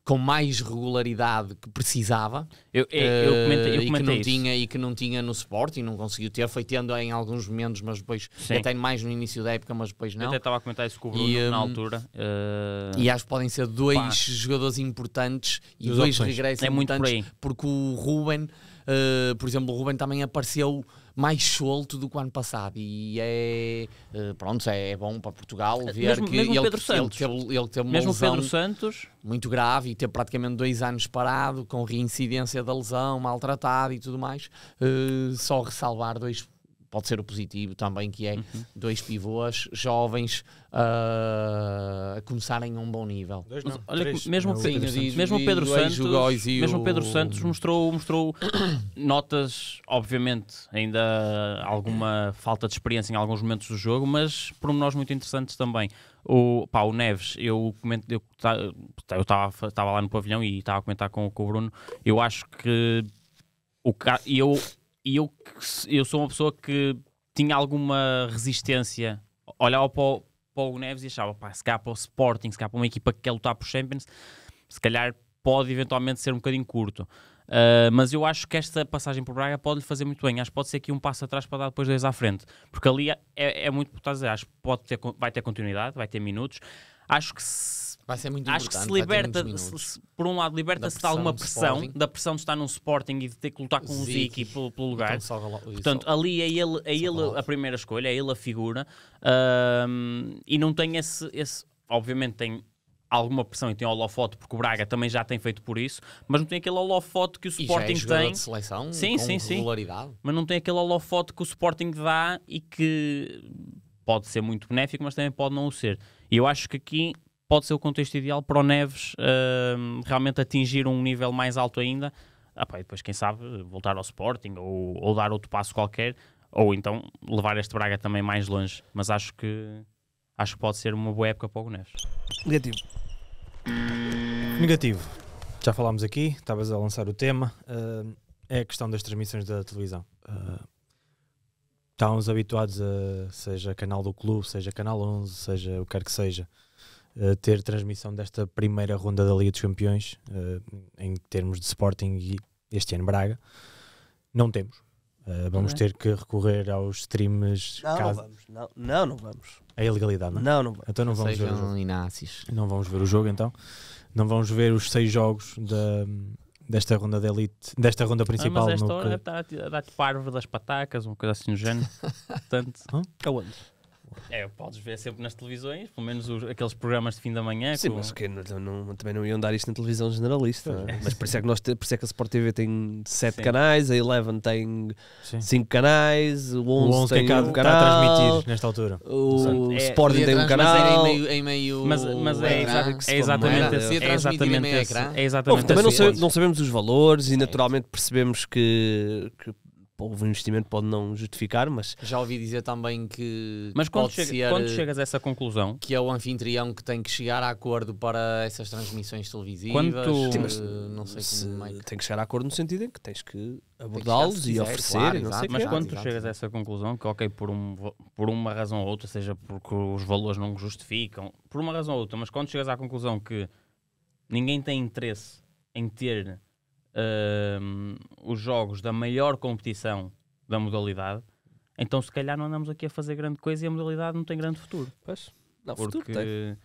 com mais regularidade que precisava eu, é, eu, eu eh, comentei, eu e, que não isso. tinha, e que não tinha no e não conseguiu ter, foi tendo em alguns momentos, mas depois Sim. até mais no início da época, mas depois não. Eu até estava a comentar isso com o Bruno e, na hum, altura. Uh... E acho que podem ser dois Pá. jogadores importantes e dois opções. regressos é importantes, por porque o Ruben, uh, por exemplo, o Ruben também apareceu mais solto do que o ano passado. E é. Eh, pronto, é, é bom para Portugal ver mesmo, que mesmo ele, Pedro ele teve, ele teve uma mesmo lesão Pedro Santos. muito grave e teve praticamente dois anos parado, com reincidência da lesão, maltratado e tudo mais. Uh, só ressalvar dois pode ser o positivo também, que é uhum. dois pivôs jovens uh, a começarem a um bom nível. olha, mesmo, assim, Pedro, mesmo Pedro Santos, o... mesmo Pedro Santos mostrou, mostrou notas, obviamente, ainda alguma falta de experiência em alguns momentos do jogo, mas pormenores muito interessantes também. O, pá, o Neves, eu comento, eu estava lá no pavilhão e estava a comentar com, com o Bruno, eu acho que o, eu e eu, eu sou uma pessoa que tinha alguma resistência. Olhava para o, para o Neves e achava, pá, se cá para o Sporting, se cá para uma equipa que quer lutar por Champions, se calhar pode eventualmente ser um bocadinho curto. Uh, mas eu acho que esta passagem por Braga pode lhe fazer muito bem. Acho que pode ser aqui um passo atrás para dar depois dois à frente, porque ali é, é muito por dizer, Acho que pode ter, vai ter continuidade, vai ter minutos acho que se, vai ser muito acho que se liberta, se, se, por um lado, liberta-se de alguma pressão, sporting. da pressão de estar num Sporting e de ter que lutar com o Ziki pelo, pelo, então lugar. Então, Portanto, ali é ele, é ele a primeira escolha, é ele a figura e não tem esse, esse. Obviamente, tem alguma pressão e tem holofote, porque o Braga também já tem feito por isso, mas não tem aquele holofote que o é Sporting é tem. De seleção, sim, sim, sim. Mas não tem aquele holofote que o Sporting dá e que pode ser muito benéfico, mas também pode não o ser. E eu acho que aqui pode ser o contexto ideal para o Neves uh, realmente atingir um nível mais alto ainda. Ah, pá, e depois, quem sabe, voltar ao Sporting ou, ou dar outro passo qualquer, ou então levar este Braga também mais longe. Mas acho que acho que pode ser uma boa época para o Neves. Negativo. Negativo. Já falámos aqui, estavas a lançar o tema. Uh, é a questão das transmissões da televisão. Uh, estávamos habituados a, seja canal do clube, seja canal 11, seja o que quer que seja, a ter transmissão desta primeira ronda da Liga dos Campeões, uh, em termos de Sporting e este ano Braga, não temos. Uh, vamos não é? ter que recorrer aos streams. Não, caso... não vamos. Não, não, não vamos. É ilegalidade, não é? Não, não vamos. Então não vamos ver. O jogo. Inácios. Não vamos ver o jogo, então. Não vamos ver os seis jogos da, desta ronda de elite, desta ronda principal. Ah, mas esta hora que... está a dar-te parvo das patacas, uma coisa assim do género. Portanto, aonde? É, podes ver sempre nas televisões, pelo menos os, aqueles programas de fim da manhã. Sim, com... mas que, não, não, também não iam dar isto na televisão generalista. É? Mas por isso, é que nós, por isso é que a Sport TV tem 7 canais, a Eleven tem 5 canais, o 11, é tem que é um canal. Está a transmitir nesta altura. O, é, Sporting tem um canal. Em meio, em meio mas, mas é, é exatamente esse. É exatamente esse. É exatamente Bom, também não, sei, não sabemos os valores e naturalmente percebemos que, que o investimento pode não justificar, mas... Já ouvi dizer também que... Mas quando, chega, quando chegas a essa conclusão... Que é o anfitrião que tem que chegar a acordo para essas transmissões televisivas, quando eh, não sei se como... É que... Tem que chegar a acordo no sentido em que tens que abordá-los e oferecer, claro, e não sei Mas quando tu chegas a essa conclusão, que ok, por, um, por uma razão ou outra, seja porque os valores não justificam, por uma razão ou outra, mas quando chegas à conclusão que ninguém tem interesse em ter uh, os jogos da maior competição da modalidade, então se calhar não andamos aqui a fazer grande coisa e a modalidade não tem grande futuro. Pois, não, Porque... futuro tem.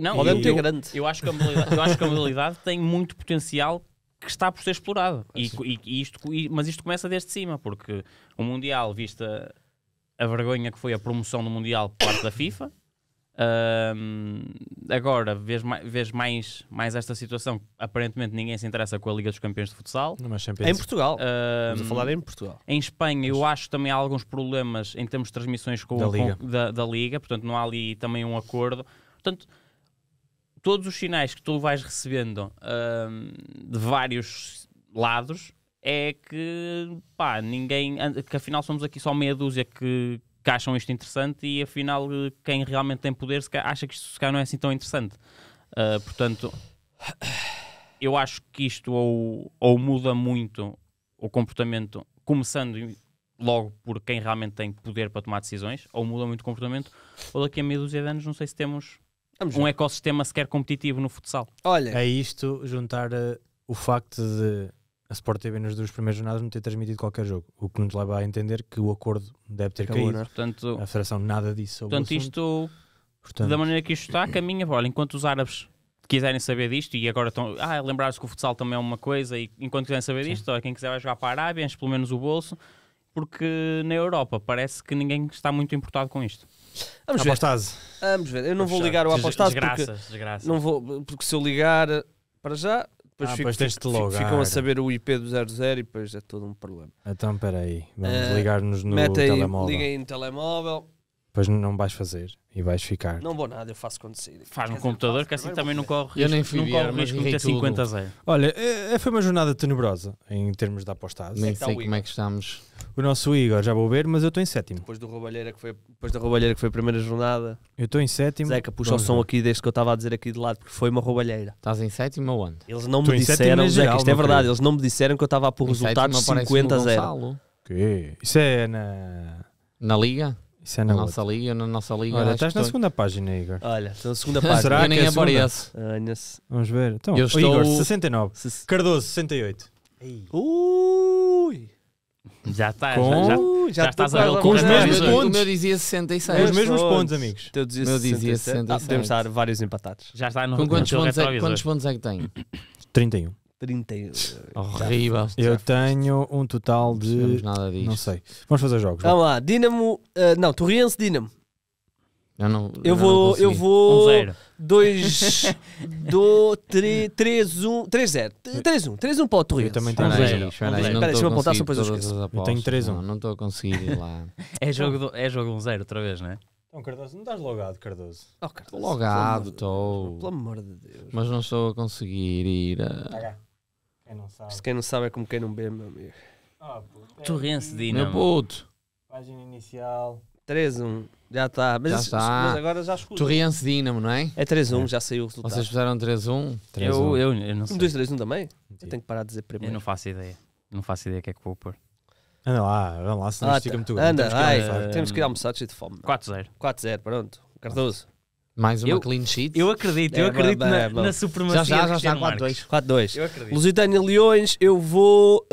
Não, ter eu, grande. Eu acho, que a modalidade, eu acho que a modalidade tem muito potencial que está por ser explorado. E, e, e isto, e, mas isto começa desde cima, porque o Mundial, vista a vergonha que foi a promoção do Mundial por parte da FIFA, agora vês, mais, vês mais, mais esta situação. Aparentemente ninguém se interessa com a Liga dos Campeões de Futsal. É em Portugal. Um, Vamos falar em Portugal. Em Espanha eu acho também há alguns problemas em termos de transmissões com da, o, Liga. Com, da, da Liga. Portanto não há ali também um acordo. Portanto, todos os sinais que tu vais recebendo de vários lados é que pá, ninguém. que afinal somos aqui só meia dúzia que que acham isto interessante e afinal quem realmente tem poder acha que isto se calhar não é assim tão interessante. Uh, portanto, eu acho que isto ou, ou muda muito o comportamento, começando logo por quem realmente tem poder para tomar decisões, ou muda muito o comportamento, ou daqui a meia dúzia de anos não sei se temos Vamos um ver. ecossistema sequer competitivo no futsal. Olha, é isto juntar uh, o facto de a Sport TV nas duas primeiras jornadas não ter transmitido qualquer jogo, o que nos leva a entender que o acordo deve ter Acabou, caído. Né? Portanto, a Federação nada disse Sobre portanto, isto, portanto, da maneira que isto está, caminha. Olha, enquanto os árabes quiserem saber disto e agora estão. Ah, lembrar-se que o futsal também é uma coisa e enquanto quiserem saber disto, quem quiser vai jogar para a Arábia, enche pelo menos o bolso, porque na Europa parece que ninguém está muito importado com isto. Vamos ver. Apostase. Vamos ver. Eu não vou ligar o apostase Desgraças, porque, Não vou, porque se eu ligar para já depois, ah, fico, depois ficam a ah, saber o IP do 00 e depois é todo um problema. Então, espera aí, vamos uh, ligar-nos no telemóvel. Liguem no telemóvel. Pois não vais fazer e vais ficar. Não vou nada, eu faço quando sair. Faz no computador, faço, que assim também não corre Eu nem fui não corre risco de ter 50 a 0. Olha, é, é, foi uma jornada tenebrosa em termos de apostagem. Nem tá sei como é que estamos. O nosso Igor já vou ver, mas eu estou em sétimo. Depois, do roubalheira que foi, depois da roubalheira que foi a primeira jornada. Eu estou em sétimo. Zeca, puxa Vamos o som ver. aqui desde que eu estava a dizer aqui de lado, porque foi uma roubalheira. Estás em sétimo ou onde? Eles não tô me disseram, Zeca, geral, isto é verdade, eles não me disseram que eu estava a pôr resultados 50 a 0. Isso é na... Na Liga? Isso é na, na nossa liga, na nossa liga. Olha, estás na estou... segunda página, Igor. Olha, estou na segunda página. Será eu nem é apareço. Vamos ver. Então, eu estou... Igor, 69. Se... Cardoso, 68. Ui! Já estás, com... já, já, já, já estás a com os mesmos pontos. O meu dizia 66. Com os mesmos pontos, amigos. eu dizia o meu dizia 66 Ah, podemos estar vários empatados. Já está no, com quantos, pontos, é, quantos pontos é que tenho? 31. 30 eh, Horrível. Eu tenho um total de. Não, nada disso. não sei. Vamos fazer jogos. Vamos ah lá, Dinamo. Uh, eh, não, Torriense Dinamo. Eu, não, eu, vou. Não eu vou. 2. 3. 3. 1. 3. 0. 3. 1. 3. 1 para o Torriense. Eu também tenho 3. Espera aí, deixa-me apontar só depois eu esqueço. Eu tenho 3. 1. Não estou a conseguir ir lá. é jogo 1-0 é jogo um zero, outra vez, não é? Então, Cardoso, não estás logado, Cardoso? Oh, Cardoso. Logado, estou. Pelo amor de Deus. Mas não estou a conseguir ir eh. a quem não sabe. Isto quem não sabe é como quem não bebe, meu amigo. Ah, é Torrense Dinamo. Meu puto. Página inicial. 3-1, já está. Mas, Já tá. isso- mas agora já escuto. Torrense Dinamo, não é? É 3-1, é. já saiu o resultado. Vocês fizeram 3-1. Eu, eu, eu não sei. 1, 2, 3, 1 também? Eu tenho que parar de dizer primeiro. Eu não faço ideia. Não faço ideia o que é que vou pôr. Anda lá, anda lá, senão Ah, tá. estica-me tudo. Anda, temos que almoçar. temos que ir almoçar, cheio de fome. 4-0. 4-0, pronto. Cardoso, mais uma eu, clean sheet. Eu acredito, é, eu acredito é, na, é, na supremacia. Já, já, já está 4-2. Lusitânia Leões, eu vou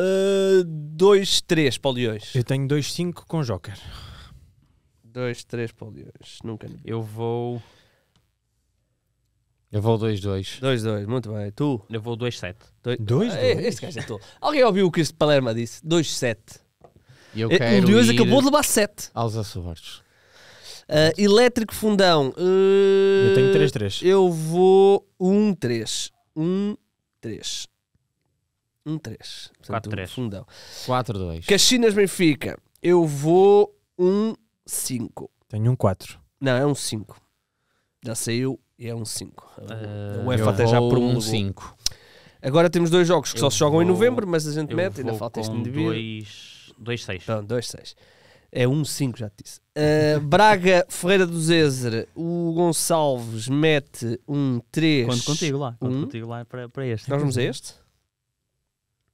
2-3 uh, para o Leões. Eu tenho 2-5 com Joker. 2-3 para o Leões. Nunca. Eu vou. Eu vou 2-2. 2-2, muito bem. Tu? Eu vou 2-7. 2-2? Ah, é, este gajo é tu. Alguém ouviu o que este Palerma disse? 2-7. Eu é, quero. O Leões acabou de levar 7. Aos Açores. Uh, elétrico Fundão. Uh, eu tenho 3-3. Eu vou 1-3. 1-3. 1-3. 4-3. Fundão. 4-2. Caxinas Benfica. Eu vou 1-5. Tenho 1 4. Não, é um 5. Já saiu e é um 5. Uh, o EFA até já por um 5. Agora temos dois jogos que eu só se jogam vou, em novembro, mas a gente mete, ainda falta este indivíduo. 2-6. 2-6. É 1-5, já te disse. Uh, Braga Ferreira do Zezer, o Gonçalves mete um 3. Conto contigo lá, conto um. contigo lá para, para este. Nós vamos a este?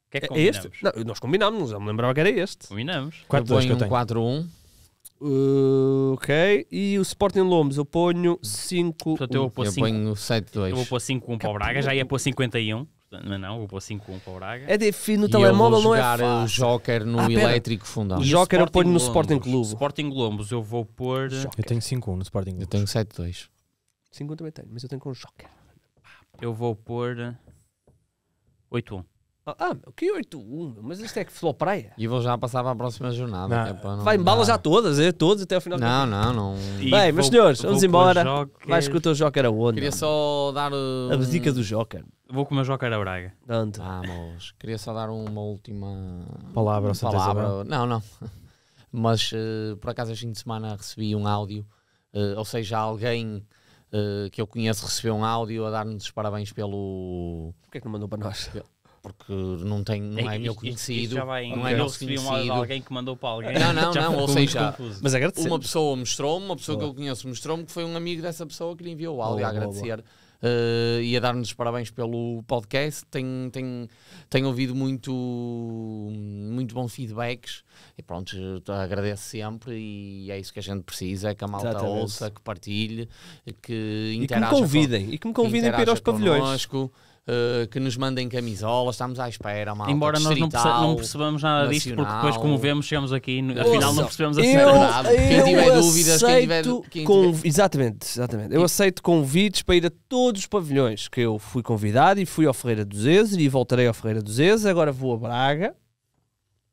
que é que É este? Não, nós combinámos, eu me lembrava que era este. Combinamos. 4-2 um 4-1. Uh, ok, e o Sporting Lomes eu ponho 5 eu, vou eu ponho 7-2. Eu vou pôr 5-1 para o Braga, já ia pôr 51. Portanto, mas não, eu é vou 5-1 para o Braga. É difícil, no telemóvel não é fácil. o Joker no ah, elétrico fundão. O Joker eu ponho no Sporting Globo. Sporting Lombos eu vou pôr... Joker. Eu tenho 5-1 no Sporting Lombos. Eu tenho 7-2. 5 também tenho, mas eu tenho com o Joker. Eu vou pôr 8-1. Ah, o ah, que 8-1, mas isto é que flop praia. E vou já passar para a próxima jornada. Não. É não Vai embala já todas, é, todos até ao final. Não, do... não, não. não. Bem, meus senhores, vamos embora. Vai escutar que o teu Joker aonde? Queria só dar. Um... A dica do Joker. Vou com o meu Joker a Braga. Pronto. Vamos. Queria só dar uma última. Palavra, uma palavra. Não, não. Mas uh, por acaso, este fim de semana recebi um áudio, uh, ou seja, alguém. Uh, que eu conheço recebeu um áudio a dar-nos os parabéns pelo. Porquê que não mandou para nós? porque não, tem, não é, é meu conhecido. não é meu recebi uma alguém que mandou para alguém. Não, não, não, ou seja, mas agradecer. uma pessoa mostrou-me, uma pessoa boa. que eu conheço mostrou-me que foi um amigo dessa pessoa que lhe enviou o áudio a agradecer. Uh, e a dar-nos parabéns pelo podcast. Tenho, tenho, tenho ouvido muito, muito bons feedbacks e pronto, agradeço sempre e é isso que a gente precisa, é que a malta Exatamente. ouça, que partilhe, que interaja. E que me convidem, com, e que me convidem para ir aos pavilhões. Connosco, uh, que nos mandem camisolas, estamos à espera, malta. Embora nós não, perce não percebamos nada nacional. disto, porque depois, como vemos, chegamos aqui, no, afinal não percebemos a cena. Quem tiver dúvidas, quem tiver. Quem tiver... Exatamente, exatamente. Eu aceito convites para ir a todos os pavilhões que eu fui convidado e fui ao Ferreira dos Ezes e voltarei ao Ferreira dos Ezes, agora vou a Braga.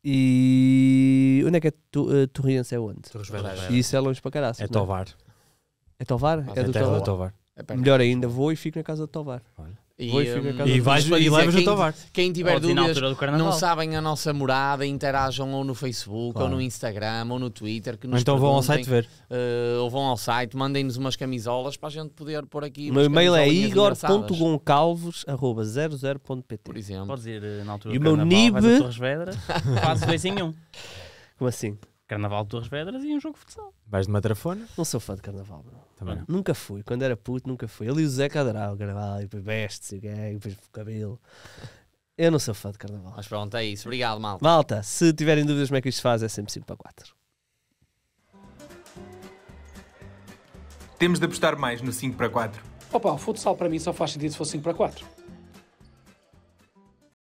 E onde é que é tu, uh, Torriense? É onde? Torres Vedras. Isso é longe para caraças. É, é Tovar. É Tovar? é do é Tovar. É Melhor ainda, vou e fico na casa do Tovar. Olha. E, vai um, e, hum, vais, e levas o Quem tiver dúvidas, não sabem a nossa morada, interajam ou no Facebook, claro. ou no Instagram, ou no Twitter. Que nos então vão ao site ver. Uh, ou vão ao site, mandem-nos umas camisolas para a gente poder pôr aqui. O meu e-mail é igor.goncalvos.00.pt. Por exemplo. Podes ir eh, na altura e o meu nib... Torres Vedras, fazes dois em um. Como assim? Carnaval de Torres Vedras e um jogo de futsal. Vais de matrafona? Não sou fã de carnaval, bro. Também não. Nunca fui. Quando era puto, nunca fui. Ele e o Zé Cadral, o carnaval, e depois vestes, e depois o cabelo. Eu não sou fã de carnaval. Mas pronto, é isso. Obrigado, malta. Malta, se tiverem dúvidas como é que isto se faz, é sempre 5 para 4. Temos de apostar mais no 5 para 4. Opa, o futsal para mim só faz sentido se for 5 para 4.